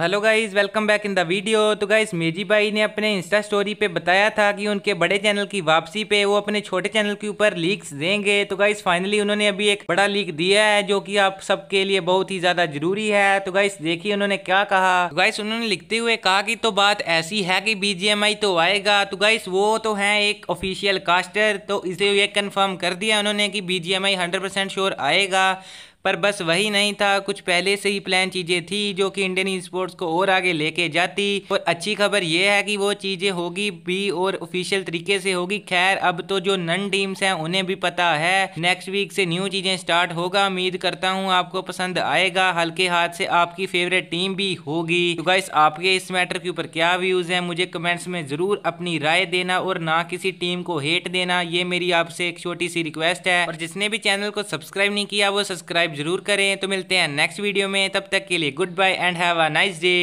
तो hello guys welcome back in the video तो guys मेजी भाई ने अपने इंस्टा स्टोरी पे बताया था कि उनके बड़े चैनल की वापसी पे वो अपने छोटे चैनल के ऊपर लीक्स देंगे तो गाइज़ फाइनली उन्होंने अभी एक बड़ा लीक दिया है जो कि आप सबके लिए बहुत ही ज़्यादा जरूरी है तो गाइज़ देखिए उन्होंने क्या कहा तो गाइस उन्होंने लिखते हुए कहा कि तो बात ऐसी है कि बी तो आएगा तो गाइस वो तो है एक ऑफिशियल कास्टर तो इसे ये कन्फर्म कर दिया उन्होंने कि बी जी श्योर आएगा पर बस वही नहीं था कुछ पहले से ही प्लान चीज़ें थी जो कि इंडियन स्पोर्ट्स को और आगे लेके जाती और अच्छी खबर यह है कि वो चीज़ें होगी भी और ऑफिशियल तरीके से होगी खैर अब तो जो नन टीम्स हैं उन्हें भी पता है नेक्स्ट वीक से न्यू चीज़ें स्टार्ट होगा उम्मीद करता हूँ आपको पसंद आएगा हल्के हाथ से आपकी फेवरेट टीम भी होगी तो गाइस आपके इस मैटर के ऊपर क्या व्यूज़ है मुझे कमेंट्स में ज़रूर अपनी राय देना और ना किसी टीम को हेट देना ये मेरी आपसे एक छोटी सी रिक्वेस्ट है और जिसने भी चैनल को सब्सक्राइब नहीं किया वो सब्सक्राइब सब्सक्राइब जरूर करें तो मिलते हैं नेक्स्ट वीडियो में तब तक के लिए good bye and have a nice day